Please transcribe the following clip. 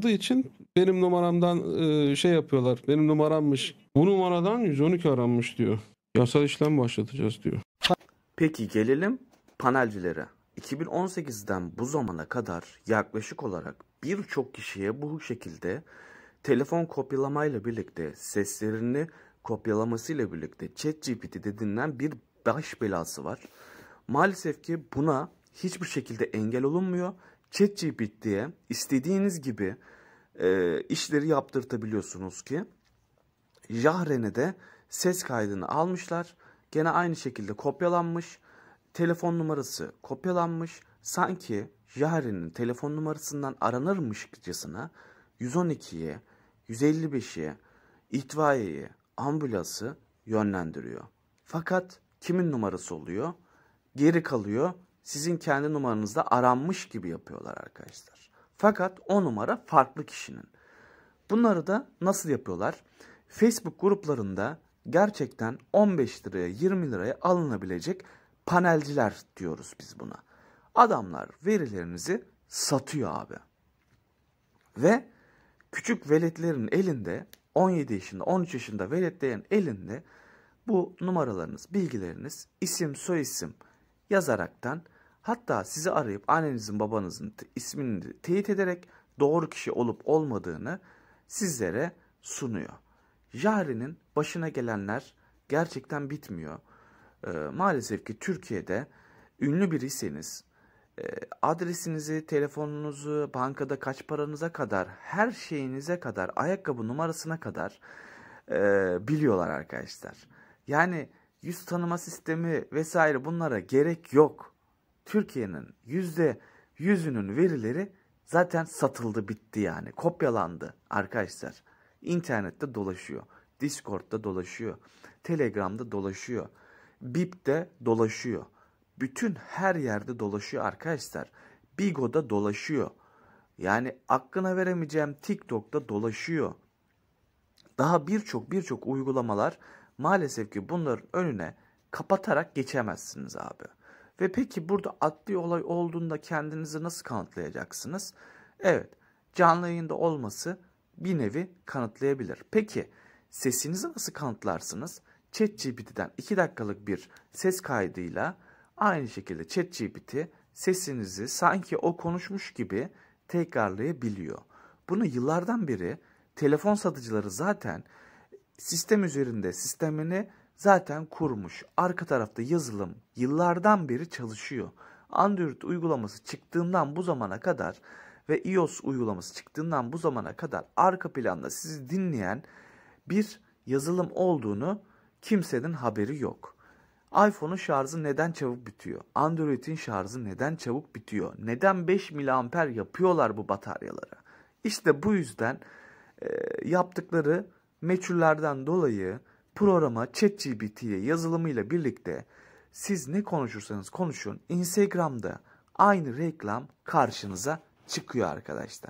olduğu için benim numaramdan e, şey yapıyorlar. Benim numarammış. Bu numaradan 112 aranmış diyor. Yasal işlem başlatacağız diyor. Peki gelelim panelcilere. 2018'den bu zamana kadar yaklaşık olarak birçok kişiye bu şekilde telefon kopyalamayla birlikte seslerini kopyalamasıyla birlikte ChatGPT'de dinlenen bir baş belası var. Maalesef ki buna hiçbir şekilde engel olunmuyor ChatGPT'ye istediğiniz gibi e, işleri yaptırtabiliyorsunuz ki Yahrene de ses kaydını almışlar. Gene aynı şekilde kopyalanmış. Telefon numarası kopyalanmış. Sanki Yahrenin telefon numarasından aranırmışçasına 112'ye 155'i, itfaiyeye ambulansı yönlendiriyor. Fakat kimin numarası oluyor? Geri kalıyor sizin kendi numaranızda aranmış gibi yapıyorlar arkadaşlar. Fakat o numara farklı kişinin. Bunları da nasıl yapıyorlar? Facebook gruplarında gerçekten 15 liraya 20 liraya alınabilecek panelciler diyoruz biz buna. Adamlar verilerinizi satıyor abi. Ve küçük veletlerin elinde 17 yaşında 13 yaşında veletlerin elinde bu numaralarınız, bilgileriniz isim soyisim yazaraktan Hatta sizi arayıp annenizin babanızın ismini teyit ederek doğru kişi olup olmadığını sizlere sunuyor. Jari'nin başına gelenler gerçekten bitmiyor. E, maalesef ki Türkiye'de ünlü biriyseniz e, adresinizi, telefonunuzu, bankada kaç paranıza kadar, her şeyinize kadar, ayakkabı numarasına kadar e, biliyorlar arkadaşlar. Yani yüz tanıma sistemi vesaire bunlara gerek yok. Türkiye'nin yüzde yüzünün verileri zaten satıldı bitti yani. Kopyalandı arkadaşlar. İnternette dolaşıyor. Discord'da dolaşıyor. Telegram'da dolaşıyor. Bip'te dolaşıyor. Bütün her yerde dolaşıyor arkadaşlar. Bigo'da dolaşıyor. Yani aklına veremeyeceğim TikTok'ta dolaşıyor. Daha birçok birçok uygulamalar maalesef ki bunların önüne kapatarak geçemezsiniz abi. Ve peki burada adli olay olduğunda kendinizi nasıl kanıtlayacaksınız? Evet, canlı yayında olması bir nevi kanıtlayabilir. Peki sesinizi nasıl kanıtlarsınız? ChatGPT'den 2 dakikalık bir ses kaydıyla aynı şekilde ChatGPT sesinizi sanki o konuşmuş gibi tekrarlayabiliyor. Bunu yıllardan beri telefon satıcıları zaten sistem üzerinde sistemini zaten kurmuş. Arka tarafta yazılım yıllardan beri çalışıyor. Android uygulaması çıktığından bu zamana kadar ve iOS uygulaması çıktığından bu zamana kadar arka planda sizi dinleyen bir yazılım olduğunu kimsenin haberi yok. iPhone'un şarjı neden çabuk bitiyor? Android'in şarjı neden çabuk bitiyor? Neden 5 miliamper yapıyorlar bu bataryaları? İşte bu yüzden e, yaptıkları meçhullerden dolayı programa ChatGPT'ye yazılımıyla birlikte siz ne konuşursanız konuşun Instagram'da aynı reklam karşınıza çıkıyor arkadaşlar.